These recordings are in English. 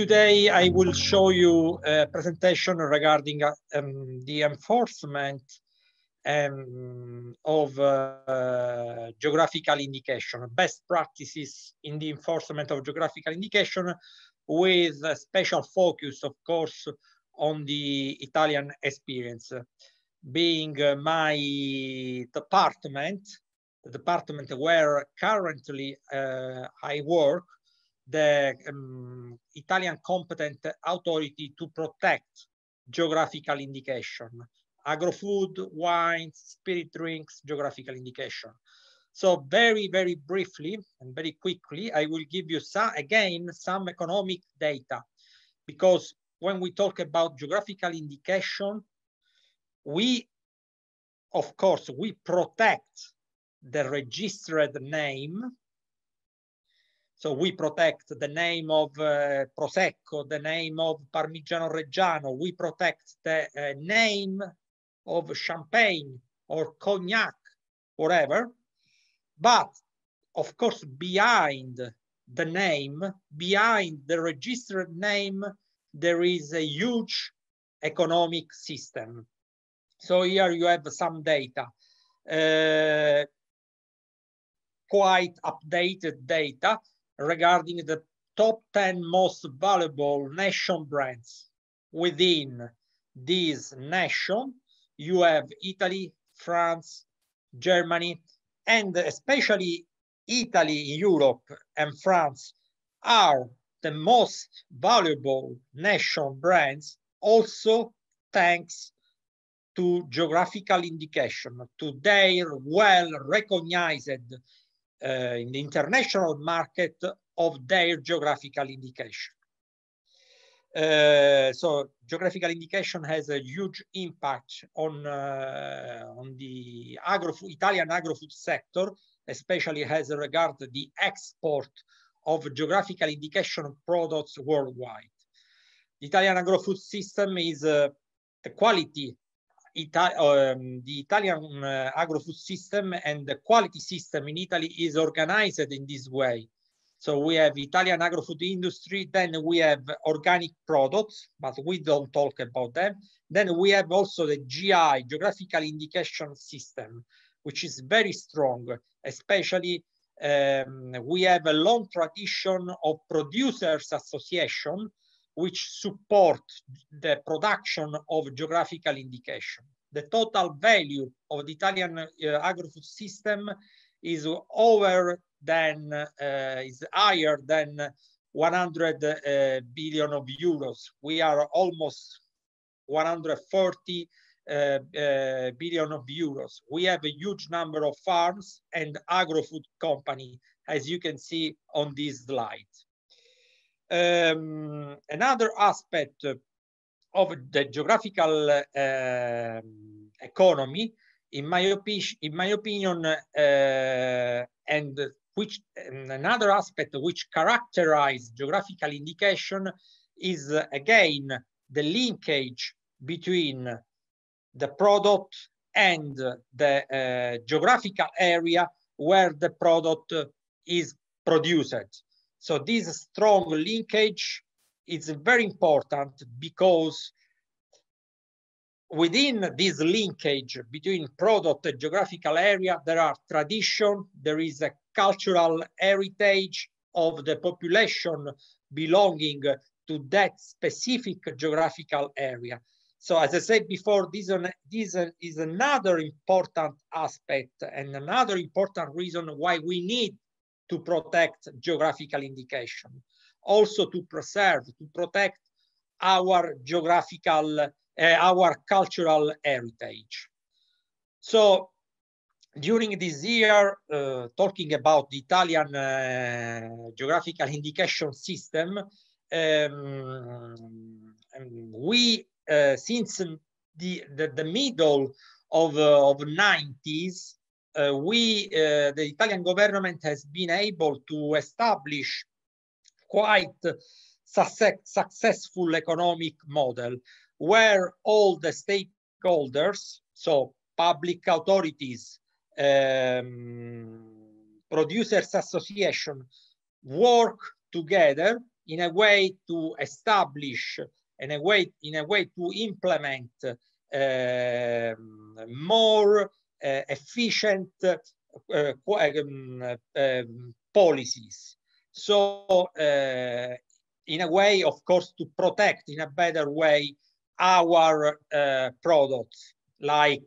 Today I will show you a presentation regarding um, the enforcement um, of uh, geographical indication, best practices in the enforcement of geographical indication with a special focus, of course, on the Italian experience being uh, my department, the department where currently uh, I work, the um, Italian competent authority to protect geographical indication, agrofood, wines, wine, spirit drinks, geographical indication. So very, very briefly and very quickly, I will give you some, again some economic data because when we talk about geographical indication, we, of course, we protect the registered name. So we protect the name of uh, Prosecco, the name of Parmigiano Reggiano. We protect the uh, name of champagne or cognac, whatever. But of course, behind the name, behind the registered name, there is a huge economic system so here you have some data, uh, quite updated data regarding the top 10 most valuable nation brands. Within these nation, you have Italy, France, Germany, and especially Italy, Europe, and France are the most valuable nation brands also thanks to geographical indication. to their well recognized uh, in the international market of their geographical indication. Uh, so geographical indication has a huge impact on, uh, on the agro Italian agro-food sector, especially as regard the export of geographical indication products worldwide. The Italian agro-food system is uh, the quality Ita um, the Italian uh, agro-food system and the quality system in Italy is organized in this way. So we have Italian agro-food industry, then we have organic products, but we don't talk about them. Then we have also the GI, geographical indication system, which is very strong, especially um, we have a long tradition of producers association which support the production of geographical indication. The total value of the Italian uh, agri-food system is over than, uh, is higher than 100 uh, billion of euros. We are almost 140 uh, uh, billion of euros. We have a huge number of farms and agro-food company, as you can see on this slide. Um, another aspect of the geographical uh, economy, in my, opi- in my opinion, uh, and which another aspect which characterizes geographical indication is uh, again the linkage between the product and the eh, geographical area where the product is produced. So this strong linkage is very important because within this linkage between product and geographical area, there are tradition, there is a cultural heritage of the population belonging to that specific geographical area. So as I said before, this, this is another important aspect and another important reason why we need to protect geographical indication, also to preserve, to protect our geographical, uh, our cultural heritage. So during this year, uh, talking about the Italian uh, geographical indication system, um, we, since the, the, the, middle of, of 90s, uh, we, uh, the Italian government has been able to establish quite success, successful economic model where all the stakeholders, so public authorities, um, producers association, work together in a way to establish in a way in a way to implement uh, more Eh, efficient eh, eh, um, policies. So, in a way, of course, to protect in a better way our products like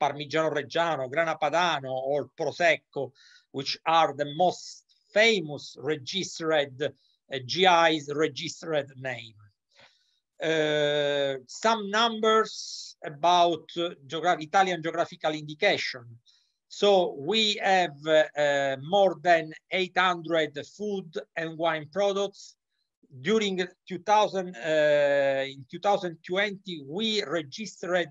Parmigiano Reggiano, Grana Padano, or Prosecco, which are the most famous registered uh, GI's registered name. Uh, some numbers about Italian geographical indication. So we have uh, more than 800 food and wine products. During 2000, uh, in 2020, we registered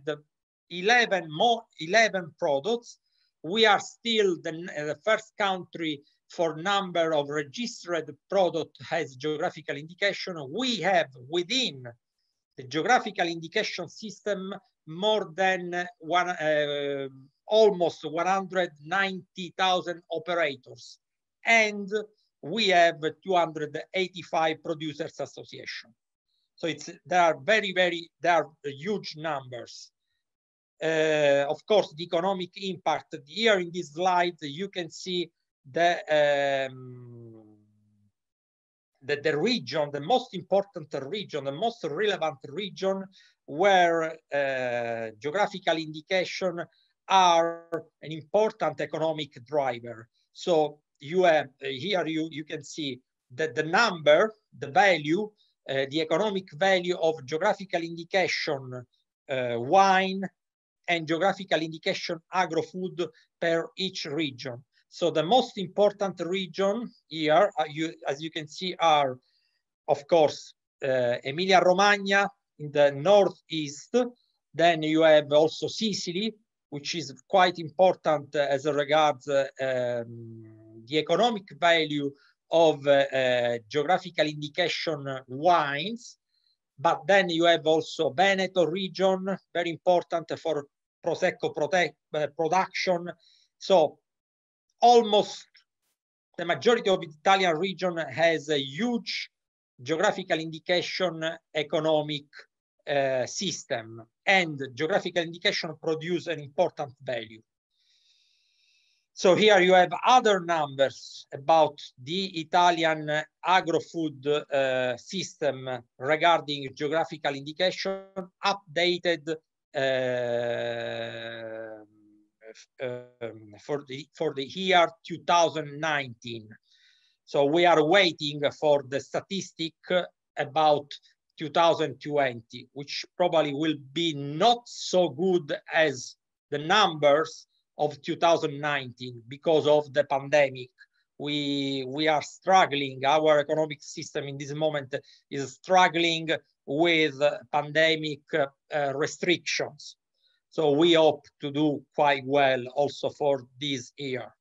11 more 11 products. We are still the, uh, the first country for number of registered product has geographical indication. We have within geographical indication system more than one, uh, almost 190,000 operators. And we have 285 producers association. So it's, there are very, very, there are huge numbers. Uh, of course, the economic impact here in this slide, you can see the um, the, the region, the most important region, the most relevant region where uh, geographical indication are an important economic driver. So you have, uh, here you, you can see that the number, the value, uh, the economic value of geographical indication uh, wine and geographical indication agro-food per each region. So the most important region here, uh, you, as you can see, are, of course, uh, Emilia-Romagna in the northeast. Then you have also Sicily, which is quite important uh, as regards uh, um, the economic value of uh, uh, geographical indication wines. But then you have also Veneto region, very important for Prosecco production. So almost the majority of Italian region has a huge geographical indication economic uh, system and geographical indication produce an important value. So here you have other numbers about the Italian agro-food uh, system regarding geographical indication updated uh, um, for the for the year 2019. So we are waiting for the statistic about 2020, which probably will be not so good as the numbers of 2019 because of the pandemic. We, we are struggling, our economic system in this moment is struggling with pandemic uh, restrictions. So we hope to do quite well also for this year.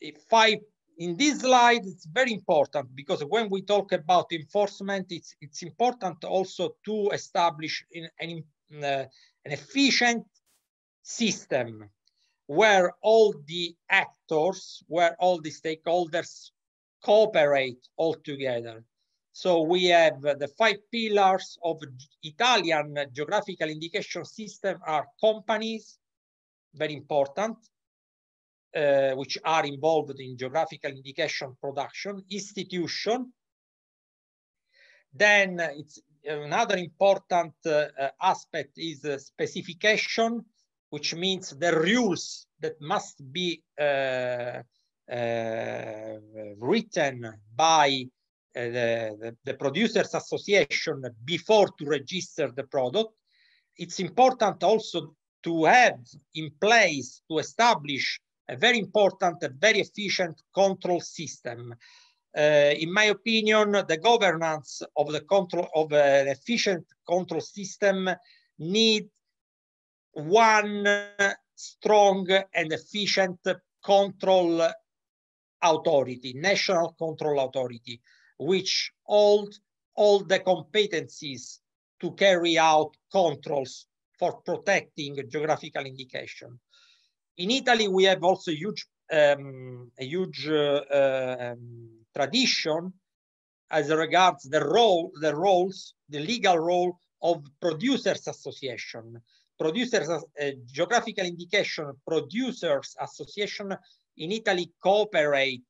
If I, in this slide, it's very important because when we talk about enforcement, it's, it's important also to establish in, an, uh, an efficient system where all the actors, where all the stakeholders cooperate all together. So we have uh, the five pillars of Italian geographical indication system are companies, very important, uh, which are involved in geographical indication production, institution. Then it's another important uh, uh aspect is uh, specification, which means the rules that must be uh, written by Eh, the, the, producers association before to register the product. It's important also to have in place to establish a very important and very efficient control system. Uh, in my opinion, the governance of the control of an eh, efficient control system need one strong and efficient control authority, national control authority which hold all the competencies to carry out controls for protecting geographical indication. In Italy, we have also huge, um, a huge uh, uh, um, tradition as regards the role, the roles, the legal role of producers association. Producers, uh, geographical indication, producers association in Italy cooperate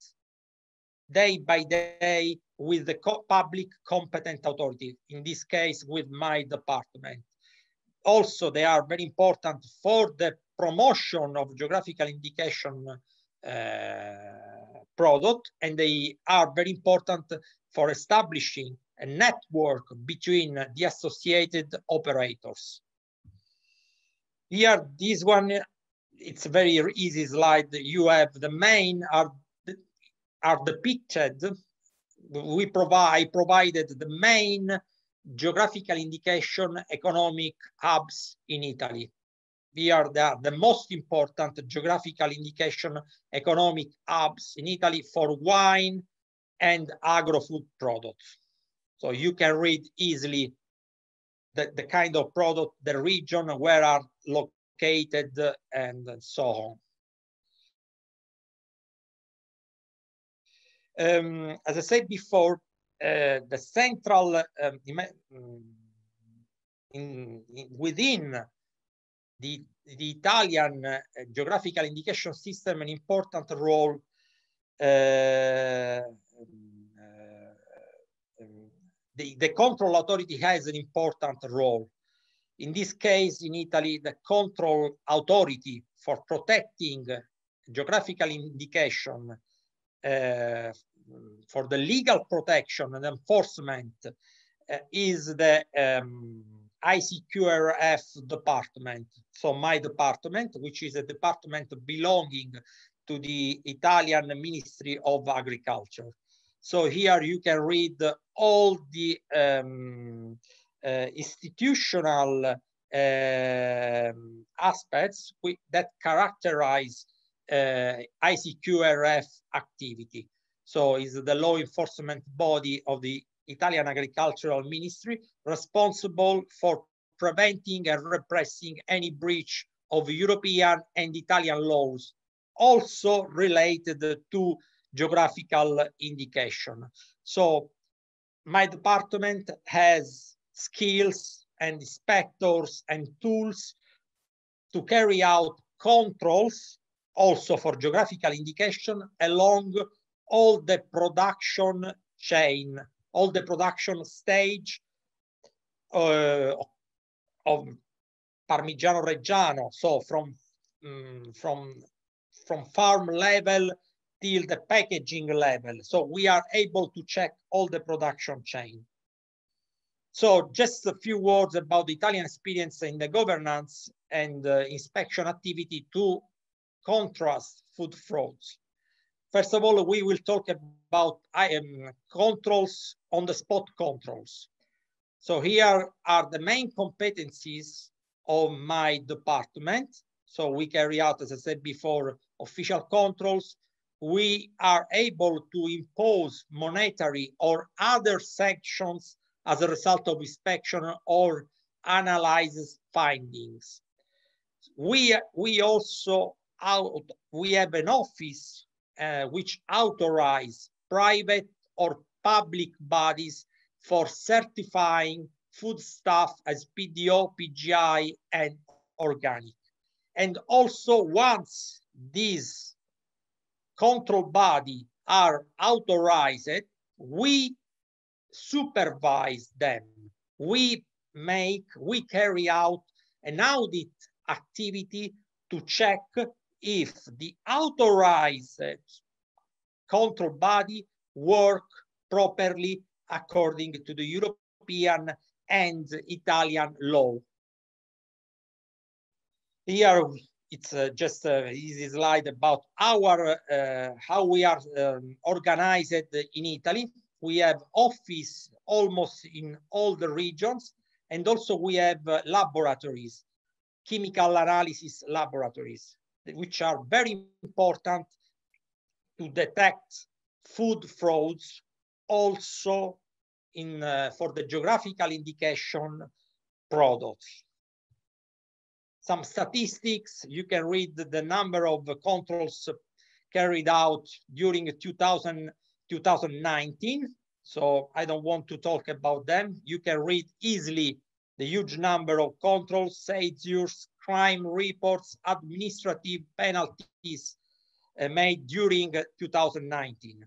day by day with the co public competent authority, in this case with my department. Also, they are very important for the promotion of geographical indication uh, product, and they are very important for establishing a network between the associated operators. Here, this one, it's a very easy slide. You have the main are, are depicted we provide provided the main geographical indication economic hubs in Italy. We are the, the most important geographical indication economic hubs in Italy for wine and agro-food products. So you can read easily the, the kind of product, the region where are located and so on. Um, as I said before, uh, the central um, mm, in, in, within the, the Italian uh, geographical indication system, an important role uh, um, uh um, the, the control authority has an important role. In this case, in Italy, the control authority for protecting geographical indication uh, for the legal protection and enforcement uh, is the um, ICQRF department, so my department, which is a department belonging to the Italian Ministry of Agriculture. So here you can read all the um, uh, institutional uh, aspects that characterize uh, ICQRF activity. So is the law enforcement body of the Italian Agricultural Ministry responsible for preventing and repressing any breach of European and Italian laws, also related to geographical indication. So my department has skills and inspectors and tools to carry out controls also for geographical indication along all the production chain, all the production stage uh, of Parmigiano Reggiano, so from um, from from farm level till the packaging level. So we are able to check all the production chain. So just a few words about the Italian experience in the governance and uh, inspection activity to contrast food frauds. First of all, we will talk about um, controls, on-the-spot controls. So here are the main competencies of my department. So we carry out, as I said before, official controls. We are able to impose monetary or other sanctions as a result of inspection or analysis findings. We, we also out, we have an office uh, which authorize private or public bodies for certifying foodstuff as PDO, PGI, and organic. And also once these control body are authorized, we supervise them. We make, we carry out an audit activity to check if the authorized control body work properly according to the European and Italian law. Here it's uh, just an uh, easy slide about our uh, how we are um, organized in Italy. We have office almost in all the regions, and also we have uh, laboratories, chemical analysis laboratories which are very important to detect food frauds also in uh, for the geographical indication products. Some statistics, you can read the number of controls carried out during 2000, 2019. So I don't want to talk about them. You can read easily the huge number of controls, seizures, crime reports, administrative penalties uh, made during uh, 2019.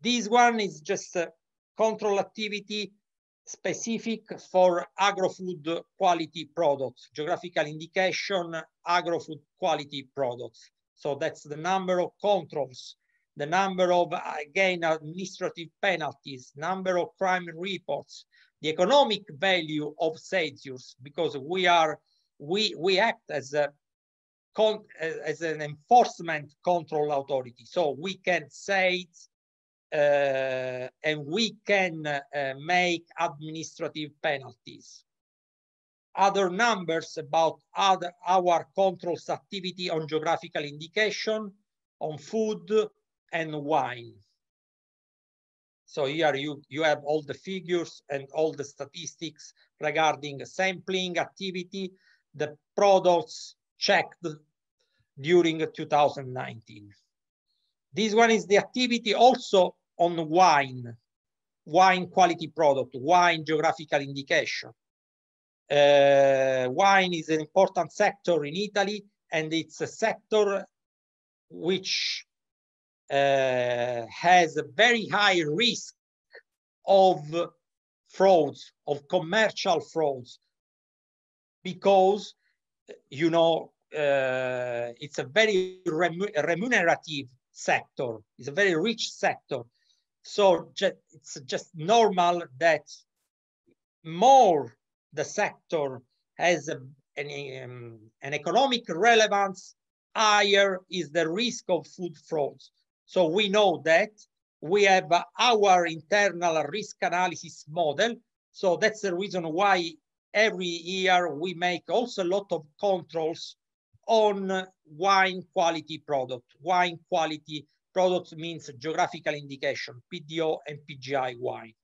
This one is just uh, control activity specific for agrofood quality products, geographical indication, agrofood quality products. So that's the number of controls the number of, again, administrative penalties, number of crime reports, the economic value of seizures, because we are, we, we act as a, as an enforcement control authority. So we can say uh, and we can uh, make administrative penalties. Other numbers about other, our controls activity on geographical indication, on food, and wine. So here you, you have all the figures and all the statistics regarding sampling activity, the products checked during 2019. This one is the activity also on wine, wine quality product, wine geographical indication. Uh, wine is an important sector in Italy, and it's a sector which uh, has a very high risk of frauds, of commercial frauds, because, you know, uh, it's a very remunerative sector. It's a very rich sector. So ju it's just normal that more the sector has a, an, um, an economic relevance, higher is the risk of food frauds. So we know that we have our internal risk analysis model. So that's the reason why every year we make also a lot of controls on wine quality product. Wine quality product means geographical indication, PDO and PGI wine.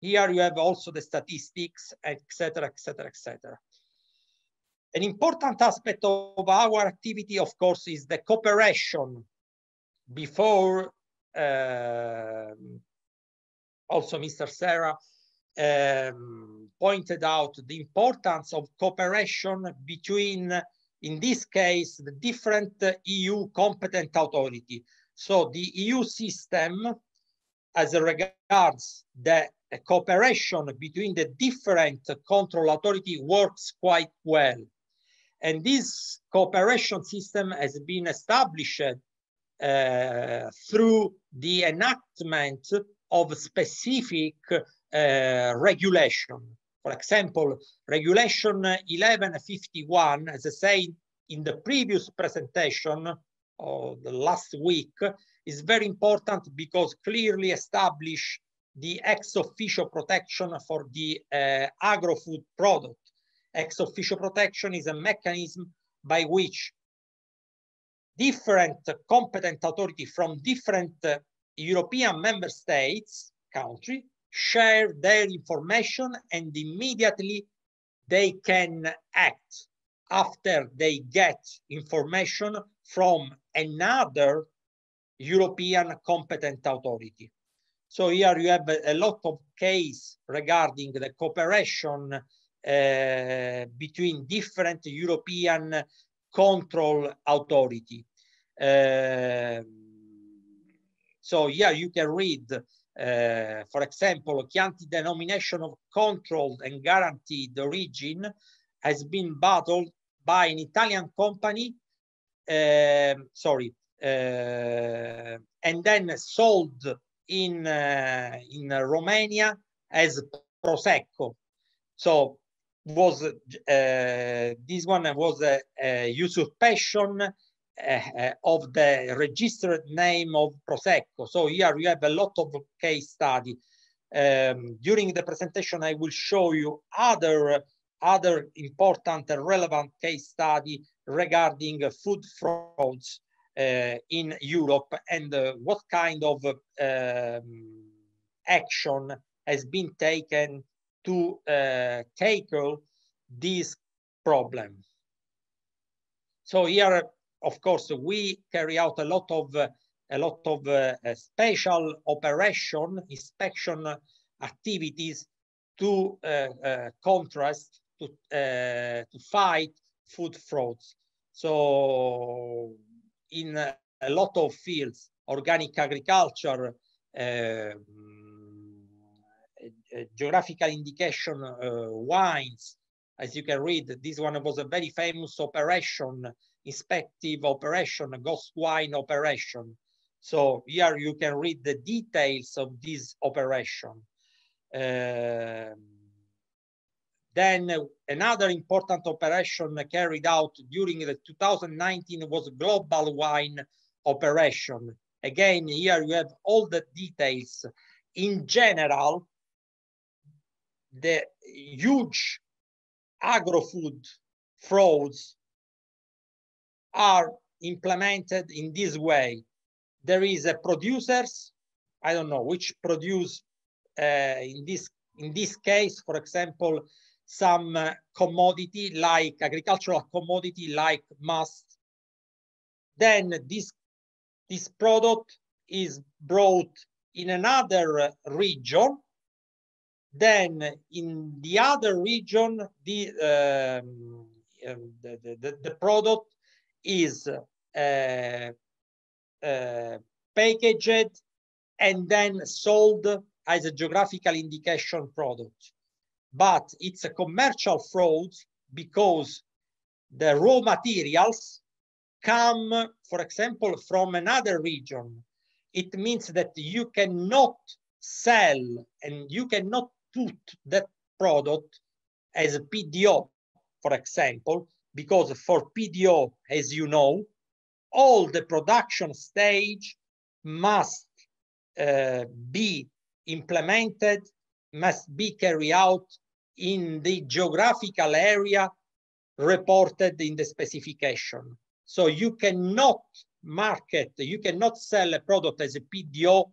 Here you have also the statistics, etc., etc., etc. An important aspect of our activity, of course, is the cooperation before um, also Mr. Serra um, pointed out the importance of cooperation between, in this case, the different EU competent authority. So the EU system, as regards the cooperation between the different control authority works quite well. And this cooperation system has been established uh, through the enactment of specific uh, regulation. For example, regulation 1151, as I said in the previous presentation the last week, is very important because clearly establish the ex officio protection for the uh, agro-food product. Ex officio protection is a mechanism by which different competent authority from different uh, European member states, country, share their information and immediately they can act after they get information from another European competent authority. So here you have a, a lot of case regarding the cooperation uh, between different European control authority. Ehm, so yeah, you can read, eh, for example, Chianti denomination of controlled and guaranteed origin has been battled by an Italian company, ehm, sorry, eh, and then sold in uh, in Romania as prosecco. So was uh, this one was a, a usurpation uh, uh, of the registered name of Prosecco. So here you have a lot of case study. Um, during the presentation, I will show you other, other important and relevant case study regarding food frauds uh, in Europe and uh, what kind of uh, action has been taken to uh, tackle this problem. So here of course, we carry out a lot of a lot of uh, uh, special operation inspection activities to uh, contrast to to fight food frauds. So in a lot of fields, organic agriculture, um, uh, geographical indication uh, wines, as you can read, this one was a very famous operation inspective operation, ghost wine operation. So here you can read the details of this operation. Uh, then another important operation carried out during the 2019 was global wine operation. Again, here you have all the details. In general, the huge agro-food frauds are implemented in this way. There is a producers, I don't know, which produce uh, in, this, in this case, for example, some uh, commodity like agricultural commodity like must. Then this, this product is brought in another uh, region. Then in the other region, the, um, um the, the, the product is uh, uh, packaged and then sold as a geographical indication product. But it's a commercial fraud because the raw materials come, for example, from another region. It means that you cannot sell and you cannot put that product as a PDO, for example, because for PDO, as you know, all the production stage must uh, be implemented, must be carried out in the geographical area reported in the specification. So you cannot market, you cannot sell a product as a PDO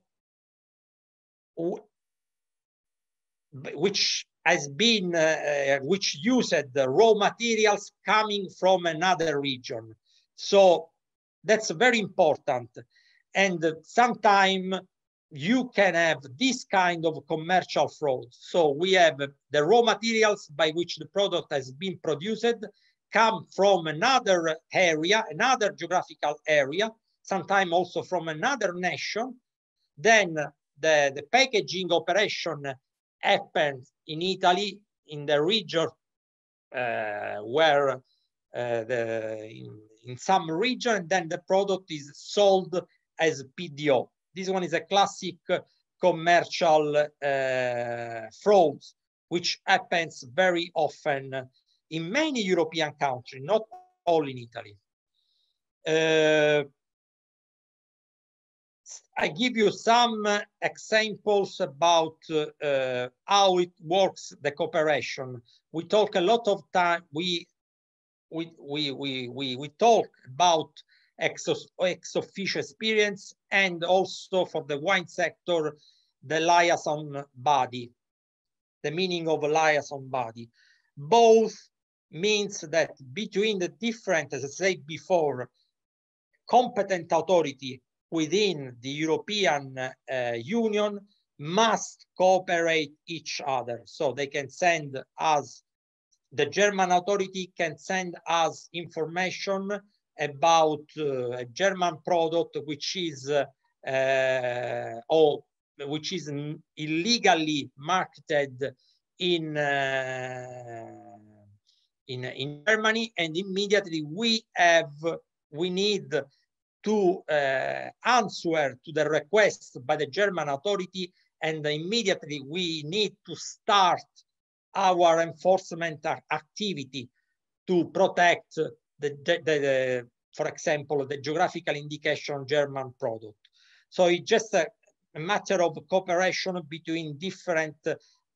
which has been uh, uh, which used the raw materials coming from another region. So that's very important. And sometimes you can have this kind of commercial fraud. So we have the raw materials by which the product has been produced come from another area, another geographical area, sometimes also from another nation. Then the, the packaging operation happens in Italy, in the region uh, where uh, the, in, in some region, then the product is sold as PDO. This one is a classic commercial uh, fraud, which happens very often in many European countries, not all in Italy. Uh, I give you some uh, examples about uh, uh, how it works, the cooperation. We talk a lot of time, we, we, we, we, we, we talk about ex, ex officio experience and also for the wine sector, the liaison body, the meaning of liaison body. Both means that between the different, as I said before, competent authority within the European uh, Union must cooperate each other. So they can send us, the German authority can send us information about uh, a German product which is uh, uh or which is illegally marketed in uh, in, in Germany and immediately we have, we need to uh, answer to the request by the German authority and immediately we need to start our enforcement activity to protect the, the, the for example, the geographical indication German product. So it's just a, matter of cooperation between different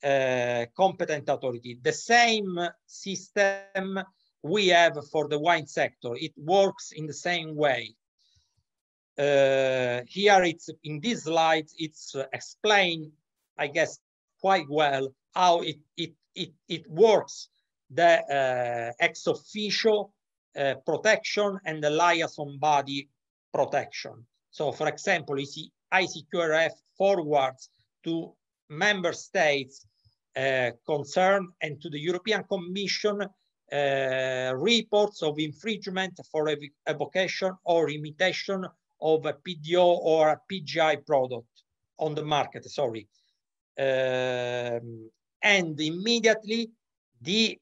uh, competent authorities. The same system we have for the wine sector. It works in the same way. Uh, here it's in this slide, it's uh, explained, I guess, quite well how it, it, it, it works, the uh, ex officio protection and the liaison body protection. So for example, ICQRF forwards to member states uh, concerned and to the European Commission uh, reports of infringement for ev evocation or imitation of a PDO or a PGI product on the market, sorry. Um, and immediately the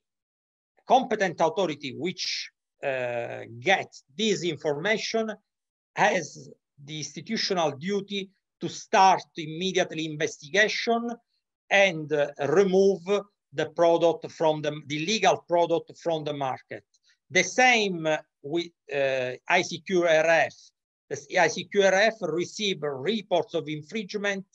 competent authority which uh, gets this information has the institutional duty to start immediately investigation and uh, remove the product from the, the legal product from the market. The same with uh, ICQRF the ICQRF receive reports of infringement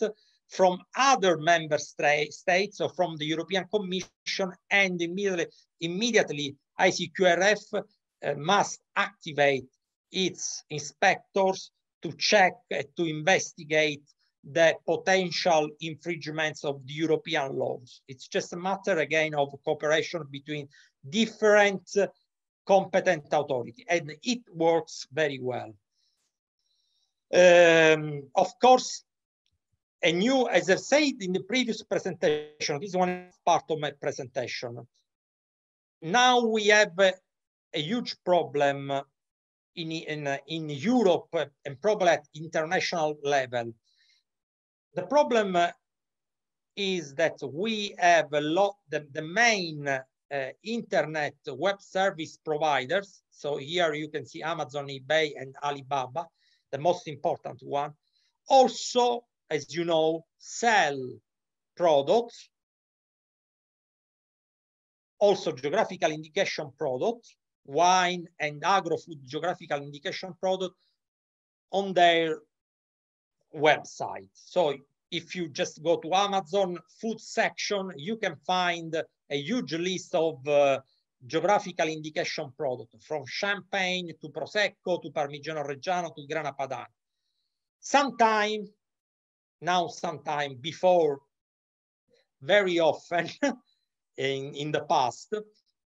from other member states or from the European Commission and immediately, immediately ICQRF uh, must activate its inspectors to check, uh, to investigate the potential infringements of the European laws. It's just a matter again of cooperation between different competent authorities and it works very well. Um, of course, a new, as I said in the previous presentation, this one part of my presentation. Now we have a, a huge problem in, in, in Europe and probably at international level. The problem is that we have a lot, the, the main uh, internet web service providers. So here you can see Amazon, eBay, and Alibaba the most important one. Also, as you know, sell products, also geographical indication products, wine and agro-food geographical indication product on their website. So if you just go to Amazon food section, you can find a huge list of uh, geographical indication product from Champagne to Prosecco to Parmigiano Reggiano to Grana Padano. Sometime, now sometime before, very often in, in the past,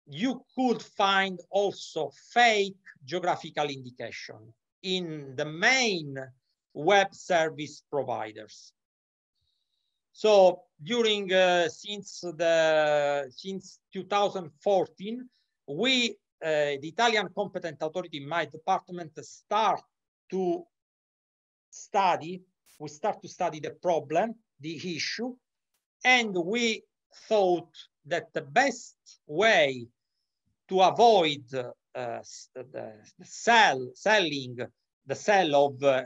you could find also fake geographical indication in the main web service providers. So during uh, since the since 2014, we uh, the Italian competent authority in my department start to study. We start to study the problem, the issue, and we thought that the best way to avoid uh, the, the sell selling the sale of uh,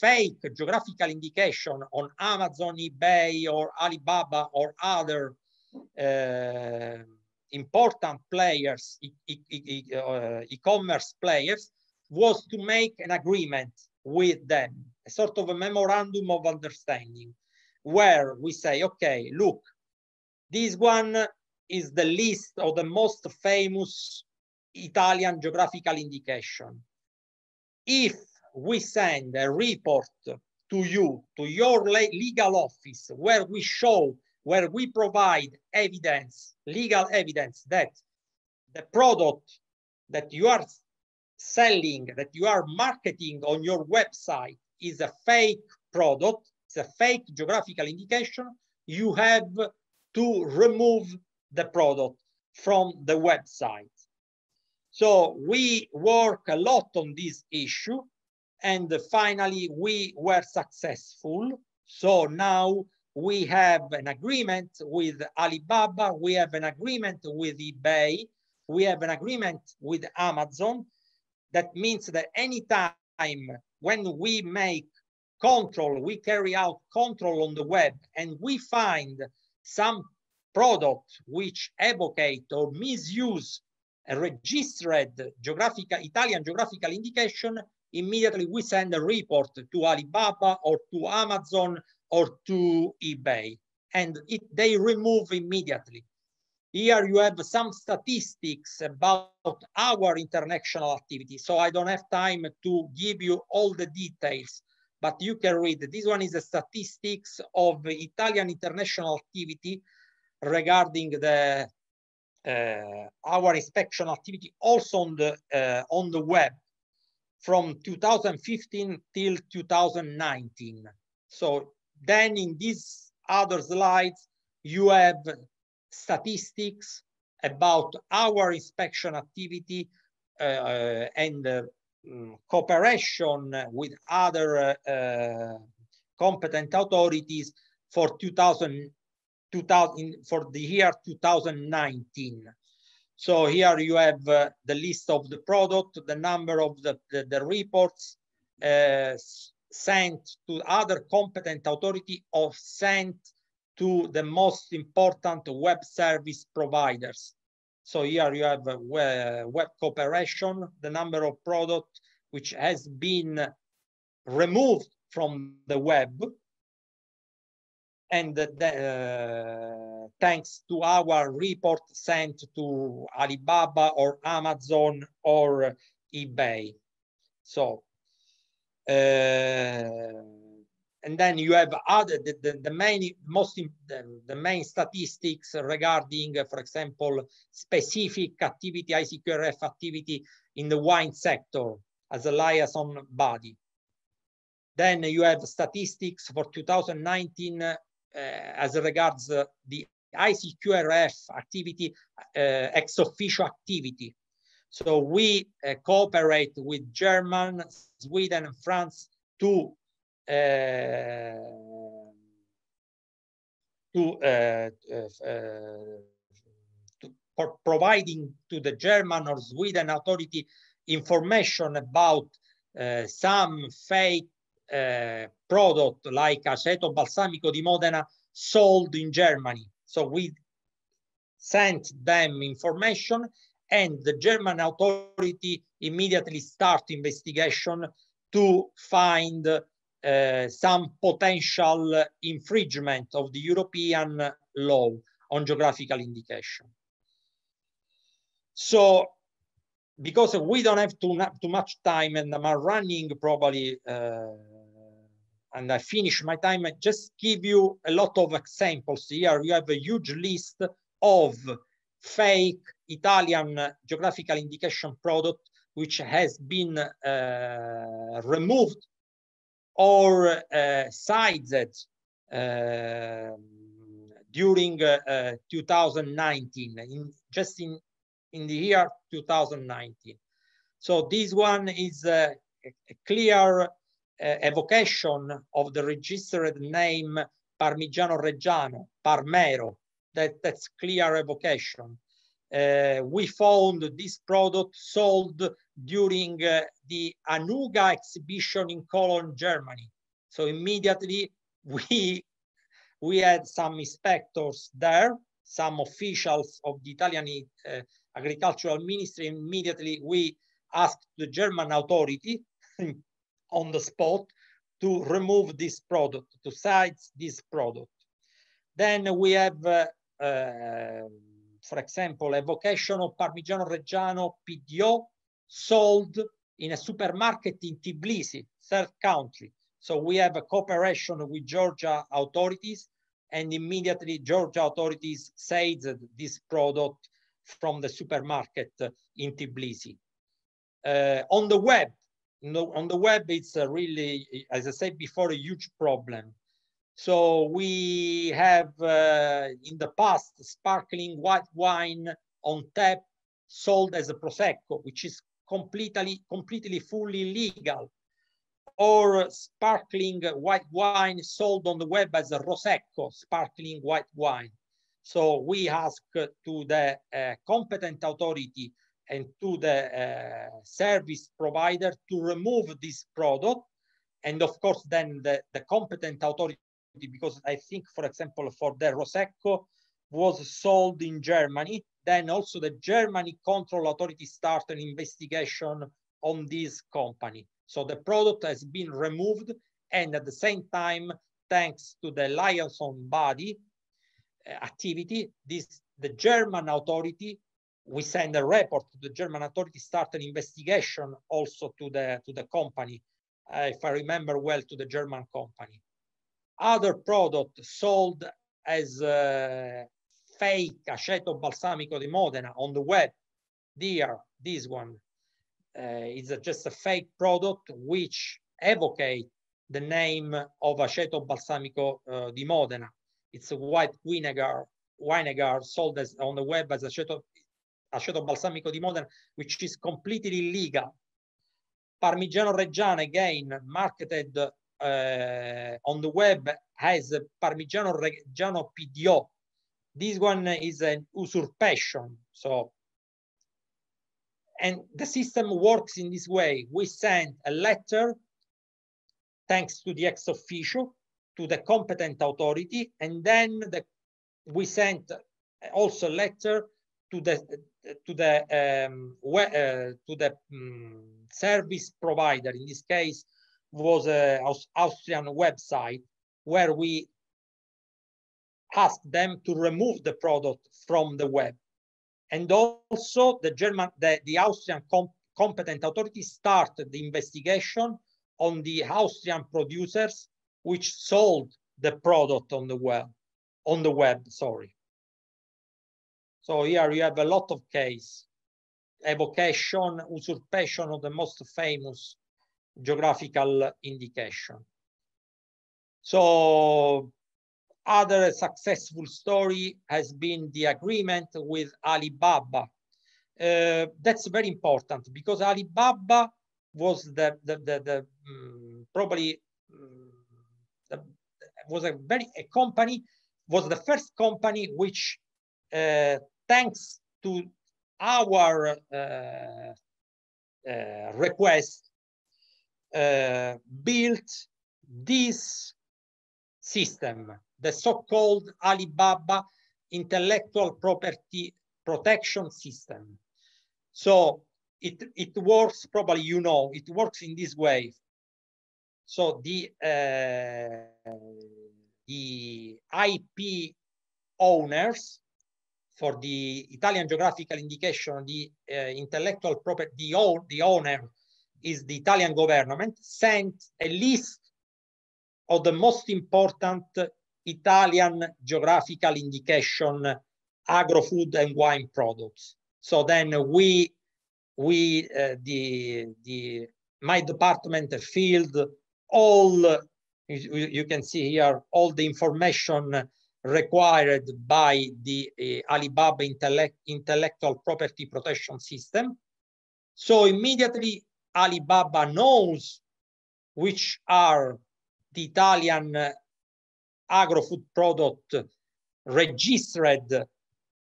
fake geographical indication on Amazon, eBay, or Alibaba, or other uh, important players, e-commerce e e e uh, players, was to make an agreement with them, a sort of a memorandum of understanding, where we say, okay, look, this one is the list of the most famous Italian geographical indication. If we send a report to you, to your legal office, where we show, where we provide evidence, legal evidence that the product that you are selling, that you are marketing on your website is a fake product, it's a fake geographical indication, you have to remove the product from the website. So we work a lot on this issue and finally, we were successful. So now we have an agreement with Alibaba, we have an agreement with eBay, we have an agreement with Amazon. That means that anytime when we make control, we carry out control on the web and we find some product which evocate or misuse a registered geographical, Italian geographical indication, immediately we send a report to Alibaba or to Amazon or to eBay, and it, they remove immediately. Here you have some statistics about our international activity. So I don't have time to give you all the details, but you can read. This one is the statistics of Italian international activity regarding the uh, our inspection activity also on the uh, on the web from 2015 till 2019. So then in these other slides, you have statistics about our inspection activity uh, and uh, mm, cooperation with other uh, uh competent authorities for 2000, 2000 for the year 2019 so here you have uh, the list of the product, the number of the, the, the reports uh, sent to other competent authority or sent to the most important web service providers. So here you have uh, uh, web cooperation, the number of product which has been removed from the web and uh, thanks to our report sent to Alibaba or Amazon or eBay. So, uh, and then you have other the, the, the main most the, the, main statistics regarding uh, for example specific activity icqrf activity in the wine sector as a liaison body then you have statistics for 2019 uh, Eh, as regards the ICQRF activity, eh, ex officio activity. So we eh, cooperate with German, Sweden, and France to to, uh, uh, to for providing to the German or Sweden authority information about uh, some fake Eh, product like aceto balsamico di Modena sold in Germany. So we sent them information and the German authority immediately start investigation to find uh, some potential infringement of the European law on geographical indication. So because we don't have too, too much time and I'm running probably uh, and I finish my time, I just give you a lot of examples here. You have a huge list of fake Italian geographical indication product, which has been uh, removed or uh, sized uh, um, during uh, uh 2019, in, just in, in the year 2019. So this one is uh, a clear Eh, evocation of the registered name Parmigiano Reggiano, Parmero, that, that's clear evocation. Uh, we found this product sold during uh, the Anuga exhibition in Cologne, Germany. So immediately we, we had some inspectors there, some officials of the Italian uh, agricultural ministry. Immediately we asked the German authority on the spot to remove this product, to size this product. Then we have, uh, uh, for example, a vocation of Parmigiano Reggiano PDO sold in a supermarket in Tbilisi, third country. So we have a cooperation with Georgia authorities and immediately Georgia authorities seized this product from the supermarket in Tbilisi. Uh, on the web, no, on the web, it's uh, really, as I said before, a huge problem. So we have uh, in the past sparkling white wine on tap sold as a prosecco, which is completely, completely fully legal, or sparkling white wine sold on the web as a prosecco, sparkling white wine. So we ask to the uh, competent authority and to the uh, service provider to remove this product. And of course, then the, the competent authority, because I think, for example, for the Prosecco was sold in Germany, then also the Germany control authority started an investigation on this company. So the product has been removed. And at the same time, thanks to the liaison Body uh, activity, this the German authority we send a report to the German authorities, start an investigation also to the, to the company, uh, if I remember well, to the German company. Other product sold as uh, fake aceto balsamico di Modena on the web, dear, this one uh, is a, just a fake product which evocate the name of aceto balsamico uh, di Modena. It's a white vinegar, vinegar sold as, on the web as aceto aceto balsamico di Modena, which is completely illegal. Parmigiano Reggiano, again, marketed uh, on the web as Parmigiano Reggiano PDO. This one is an usurpation. So, and the system works in this way. We send a letter, thanks to the ex officio, to the competent authority, and then the, we sent also a letter to the to the um, uh, to the um, service provider. In this case, was uh, a Austrian website where we asked them to remove the product from the web, and also the German the, the Austrian comp competent authorities started the investigation on the Austrian producers which sold the product on the web on the web. Sorry. So here you have a lot of case, evocation, usurpation of the most famous geographical indication. So other successful story has been the agreement with Alibaba. Uh, that's very important because Alibaba was the, the, the, the um, probably um, the, was a very a company was the first company which uh, thanks to our uh, uh, request, uh, built this system, the so-called Alibaba intellectual property protection system. So it, it works, probably you know, it works in this way. So the, uh, the IP owners for the Italian geographical indication, the uh, intellectual property, the, own, the owner is the Italian government, sent a list of the most important Italian geographical indication agro-food and wine products. So then we, we uh, the, the, my department field, all, you, you can see here, all the information required by the uh, Alibaba intellect, intellectual property protection system. So immediately Alibaba knows which are the Italian uh, eh, agro-food product registered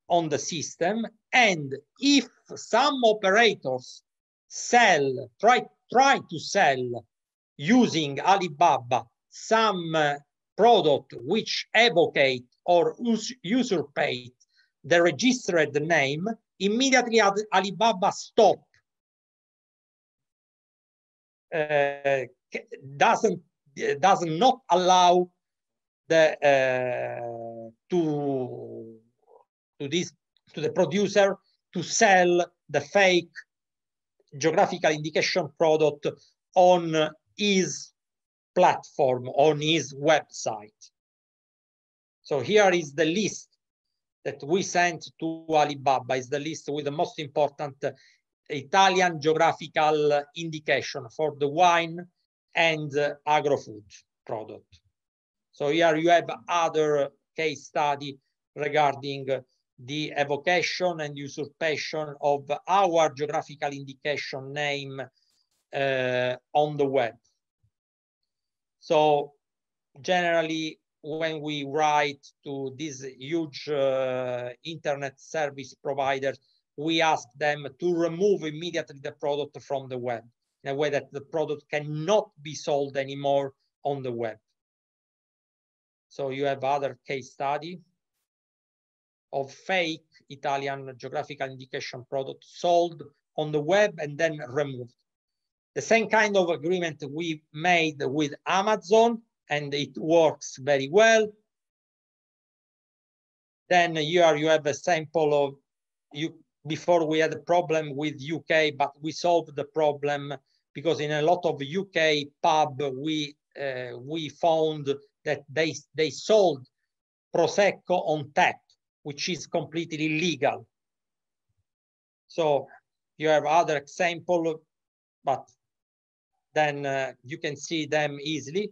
on the system. And if some operators sell, try, try to sell using Alibaba some uh, product which evocate or us usurpate the registered name, immediately Alibaba stop. Uh, doesn't does not allow the uh, to to this to the producer to sell the fake geographical indication product on his platform on his website. So here is the list that we sent to Alibaba, is the list with the most important uh, Italian geographical indication for the wine and uh, agro-food product. So here you have other case study regarding uh, the evocation and usurpation of our geographical indication name uh, on the web. So generally, when we write to these huge uh, internet service providers, we ask them to remove immediately the product from the web in a way that the product cannot be sold anymore on the web. So you have other case study of fake Italian geographical indication product sold on the web and then removed the same kind of agreement we made with Amazon, and it works very well. Then here you have a sample of you. Before we had a problem with UK, but we solved the problem because in a lot of UK pub we uh, we found that they they sold prosecco on tap, which is completely illegal. So you have other example, but then uh, you can see them easily.